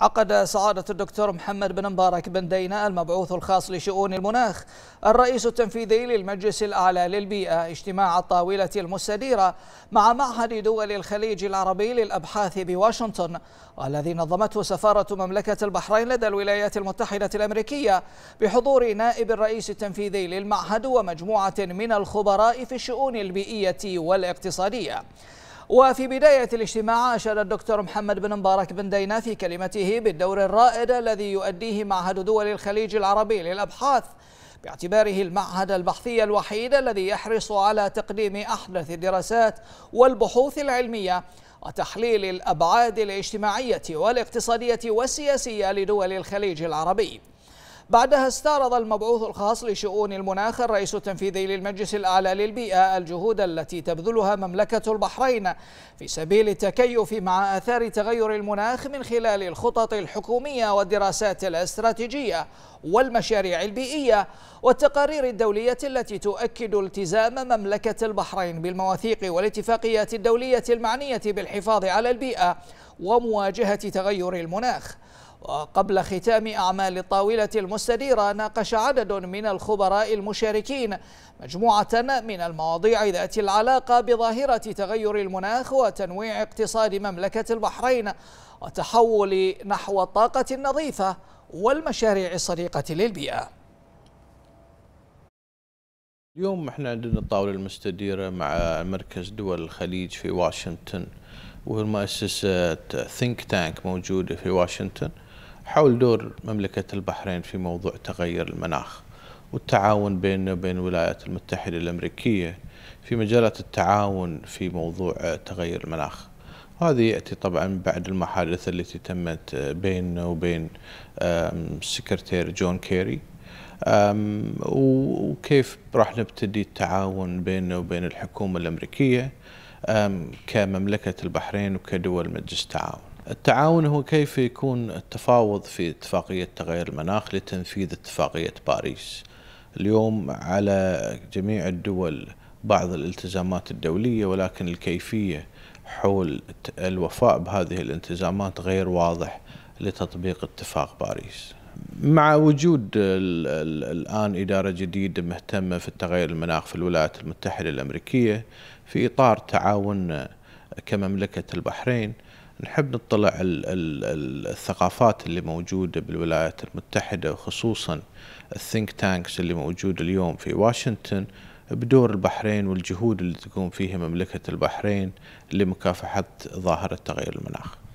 عقد سعادة الدكتور محمد بن مبارك بن دينا المبعوث الخاص لشؤون المناخ الرئيس التنفيذي للمجلس الأعلى للبيئة اجتماع الطاولة المستديرة مع معهد دول الخليج العربي للأبحاث بواشنطن والذي نظمته سفارة مملكة البحرين لدى الولايات المتحدة الأمريكية بحضور نائب الرئيس التنفيذي للمعهد ومجموعة من الخبراء في الشؤون البيئية والاقتصادية وفي بداية الاجتماع أشاد الدكتور محمد بن مبارك بن دينا في كلمته بالدور الرائد الذي يؤديه معهد دول الخليج العربي للأبحاث باعتباره المعهد البحثي الوحيد الذي يحرص على تقديم أحدث الدراسات والبحوث العلمية وتحليل الأبعاد الاجتماعية والاقتصادية والسياسية لدول الخليج العربي بعدها استعرض المبعوث الخاص لشؤون المناخ الرئيس التنفيذي للمجلس الأعلى للبيئة الجهود التي تبذلها مملكة البحرين في سبيل التكيف مع آثار تغير المناخ من خلال الخطط الحكومية والدراسات الاستراتيجية والمشاريع البيئية والتقارير الدولية التي تؤكد التزام مملكة البحرين بالمواثيق والاتفاقيات الدولية المعنية بالحفاظ على البيئة ومواجهة تغير المناخ وقبل ختام أعمال الطاولة المستديرة ناقش عدد من الخبراء المشاركين مجموعة من المواضيع ذات العلاقة بظاهرة تغير المناخ وتنويع اقتصاد مملكة البحرين وتحول نحو الطاقة النظيفة والمشاريع الصديقة للبيئة اليوم احنا عندنا الطاولة المستديرة مع مركز دول الخليج في واشنطن وهو مؤسسة ثينك تانك موجودة في واشنطن حول دور مملكة البحرين في موضوع تغير المناخ والتعاون بيننا وبين الولايات المتحدة الأمريكية في مجالات التعاون في موضوع تغير المناخ وهذا يأتي طبعا بعد المحادثة التي تمت بيننا وبين السكرتير جون كيري وكيف راح نبتدي التعاون بيننا وبين الحكومة الأمريكية كمملكة البحرين وكدول مجلس التعاون التعاون هو كيف يكون التفاوض في اتفاقية تغير المناخ لتنفيذ اتفاقية باريس اليوم على جميع الدول بعض الالتزامات الدولية ولكن الكيفية حول الوفاء بهذه الالتزامات غير واضح لتطبيق اتفاق باريس مع وجود الآن إدارة جديدة مهتمة في التغير المناخ في الولايات المتحدة الأمريكية في إطار تعاون كمملكة البحرين نحب نطلع الثقافات اللي موجودة بالولايات المتحدة وخصوصا الثينك تانكس اللي موجود اليوم في واشنطن بدور البحرين والجهود اللي تقوم فيها مملكة البحرين لمكافحة ظاهرة تغير المناخ